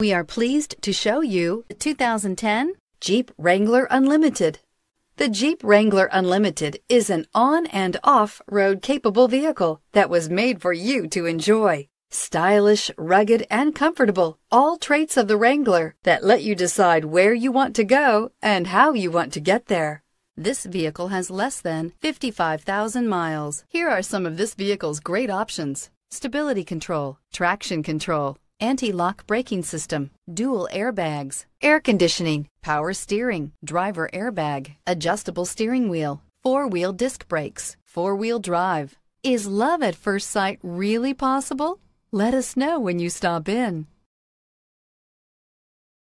We are pleased to show you the 2010 Jeep Wrangler Unlimited. The Jeep Wrangler Unlimited is an on and off road capable vehicle that was made for you to enjoy. Stylish, rugged, and comfortable, all traits of the Wrangler that let you decide where you want to go and how you want to get there. This vehicle has less than 55,000 miles. Here are some of this vehicle's great options. Stability control, traction control, anti-lock braking system, dual airbags, air conditioning, power steering, driver airbag, adjustable steering wheel, four-wheel disc brakes, four-wheel drive. Is love at first sight really possible? Let us know when you stop in.